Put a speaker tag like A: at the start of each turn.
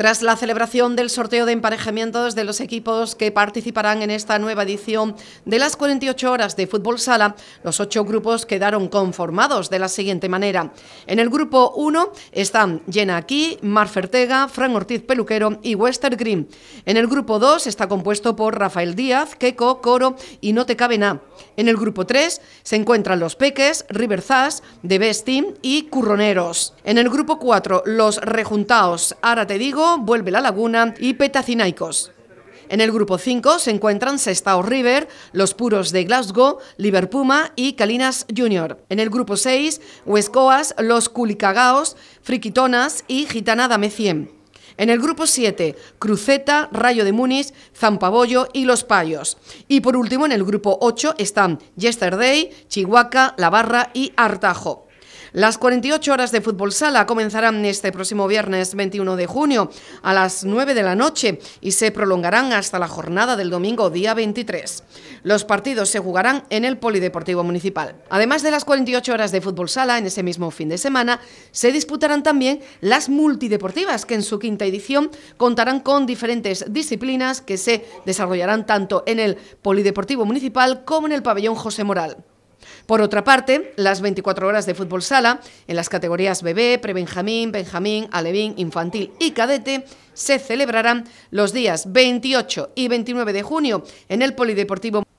A: Tras la celebración del sorteo de emparejamientos de los equipos que participarán en esta nueva edición de las 48 horas de fútbol sala, los ocho grupos quedaron conformados de la siguiente manera. En el grupo 1 están Jenna Aquí, Marfertega, Fran Ortiz Peluquero y Wester Green. En el grupo 2 está compuesto por Rafael Díaz, Keco, Coro y No Te Cabe Na. En el grupo 3 se encuentran los Peques, Zas, The Best Team y Curroneros. En el grupo 4 los Rejuntaos, Ahora Te Digo, vuelve La Laguna y Petacinaicos. En el grupo 5 se encuentran Sestao River, Los Puros de Glasgow, Liverpuma y Calinas Junior. En el grupo 6, Huescoas, Los Culicagaos, Friquitonas y Gitana Dame En el grupo 7, Cruceta, Rayo de Muniz, Zampabollo y Los Payos. Y por último, en el grupo 8 están Yesterday, Chihuaca, La Barra y Artajo. Las 48 horas de fútbol sala comenzarán este próximo viernes 21 de junio a las 9 de la noche y se prolongarán hasta la jornada del domingo día 23. Los partidos se jugarán en el Polideportivo Municipal. Además de las 48 horas de fútbol sala, en ese mismo fin de semana se disputarán también las multideportivas que en su quinta edición contarán con diferentes disciplinas que se desarrollarán tanto en el Polideportivo Municipal como en el Pabellón José Moral. Por otra parte, las 24 horas de fútbol sala en las categorías bebé, prebenjamín, benjamín, alevín, infantil y cadete se celebrarán los días 28 y 29 de junio en el Polideportivo